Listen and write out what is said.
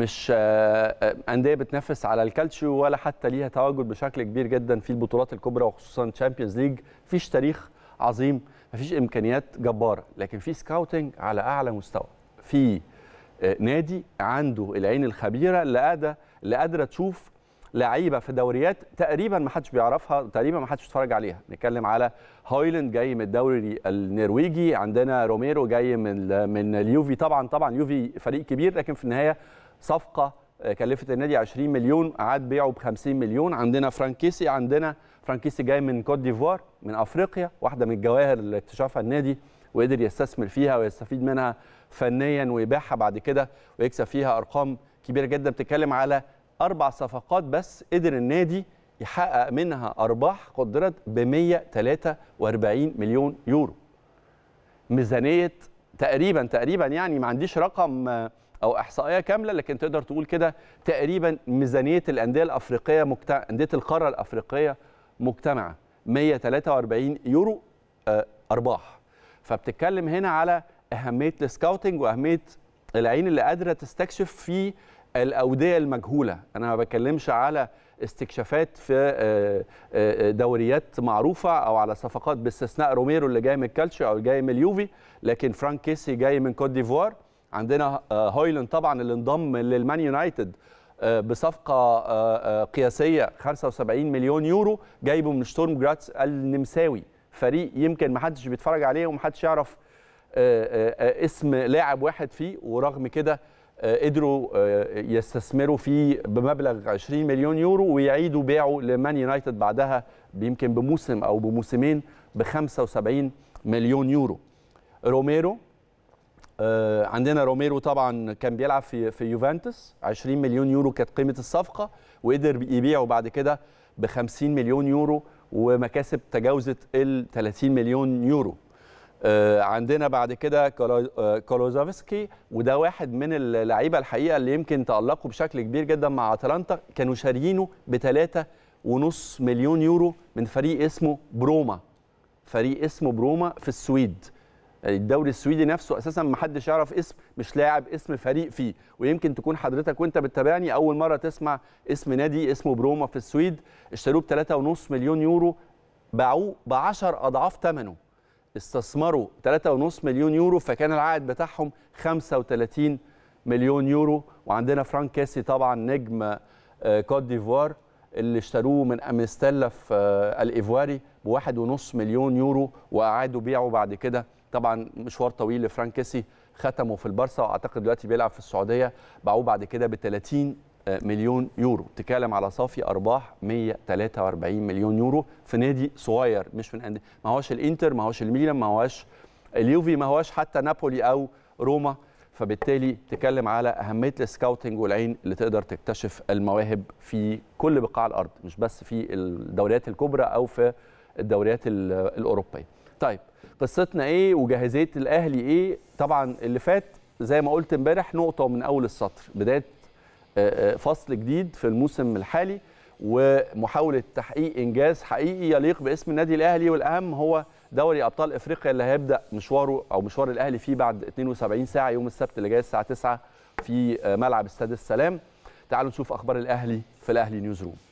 مش آه، آه، انديه بتنافس على الكالتشيو ولا حتى ليها تواجد بشكل كبير جدا في البطولات الكبرى وخصوصا تشامبيونز ليج مفيش تاريخ عظيم مفيش امكانيات جباره لكن في سكاوتنج على اعلى مستوى في آه، نادي عنده العين الخبيره اللي قادره اللي قادره تشوف لعيبه في دوريات تقريبا ما حدش بيعرفها تقريبا ما حدش بيتفرج عليها نتكلم على هويلند جاي من الدوري النرويجي عندنا روميرو جاي من من اليوفي طبعا طبعا يوفي فريق كبير لكن في النهايه صفقه آه، كلفت النادي 20 مليون عاد بيعه ب 50 مليون عندنا فرانكيسي عندنا فرانكيسي جاي من كوت ديفوار من افريقيا واحده من الجواهر اللي اكتشفها النادي وقدر يستثمر فيها ويستفيد منها فنيا ويبيعها بعد كده ويكسب فيها ارقام كبيره جدا بتتكلم على اربع صفقات بس قدر النادي يحقق منها ارباح قدرت ب 143 مليون يورو ميزانيه تقريبا تقريبا يعني ما عنديش رقم آه، او احصائيه كامله لكن تقدر تقول كده تقريبا ميزانيه الانديه الافريقيه مجتمع انديه القاره الافريقيه مجتمعه 143 يورو آه، ارباح فبتتكلم هنا على اهميه السكاوتنج واهميه العين اللي قادره تستكشف في الاوديه المجهوله انا ما بتكلمش على استكشافات في آه، آه، دوريات معروفه او على صفقات باستثناء روميرو اللي جاي من الكالتشيو او جاي من اليوفي لكن فرانك كيسي جاي من كوت ديفوار عندنا آه، هويلاند طبعا اللي انضم للمان يونايتد آه، بصفقة آه، قياسية 75 مليون يورو جايبه من شتورم جراتس النمساوي فريق يمكن محدش بيتفرج عليه ومحدش يعرف اسم لاعب واحد فيه ورغم كده قدروا يستثمروا فيه بمبلغ 20 مليون يورو ويعيدوا بيعه لمان يونايتد بعدها يمكن بموسم او بموسمين ب 75 مليون يورو روميرو آه، عندنا روميرو طبعا كان بيلعب في في يوفنتوس 20 مليون يورو كانت قيمه الصفقه وقدر يبيعه بعد كده ب 50 مليون يورو ومكاسب تجاوزت ال 30 مليون يورو آه، عندنا بعد كده آه، كولوزافسكي وده واحد من اللعيبه الحقيقه اللي يمكن تالقوا بشكل كبير جدا مع اتلانتا كانوا شاريينه ب 3.5 مليون يورو من فريق اسمه بروما فريق اسمه بروما في السويد الدوري السويدي نفسه اساسا ما حدش يعرف اسم مش لاعب اسم فريق فيه ويمكن تكون حضرتك وانت بتتابعني اول مره تسمع اسم نادي اسمه بروما في السويد اشتروه ب 3.5 مليون يورو باعوه ب 10 اضعاف ثمنه استثمروا 3.5 مليون يورو فكان العائد بتاعهم 35 مليون يورو وعندنا فرانك كاسي طبعا نجم آه، كوت ديفوار اللي اشتروه من امستلا في آه، الايفواري ب 1.5 مليون يورو واعادوا بيعه بعد كده طبعا مشوار طويل كيسي ختمه في البارسا واعتقد دلوقتي بيلعب في السعوديه باعوه بعد كده ب 30 آه، مليون يورو تكلم على صافي ارباح 143 مليون يورو في نادي صغير مش من انديه ما هوش الانتر ما هوش الميلان ما هوش اليوفي ما هوش حتى نابولي او روما فبالتالي تكلم على اهميه السكاوتنج والعين اللي تقدر تكتشف المواهب في كل بقاع الارض مش بس في الدوريات الكبرى او في الدوريات الاوروبيه طيب قصتنا ايه وجاهزيه الاهلي ايه طبعا اللي فات زي ما قلت امبارح نقطه من اول السطر بدايه آه، آه، فصل جديد في الموسم الحالي ومحاوله تحقيق انجاز حقيقي يليق باسم النادي الاهلي والاهم هو دوري ابطال افريقيا اللي هيبدا مشواره او مشوار الاهلي فيه بعد 72 ساعه يوم السبت اللي جاي الساعه 9 في آه، ملعب استاد السلام تعالوا نشوف اخبار الاهلي في الاهلي نيوز روم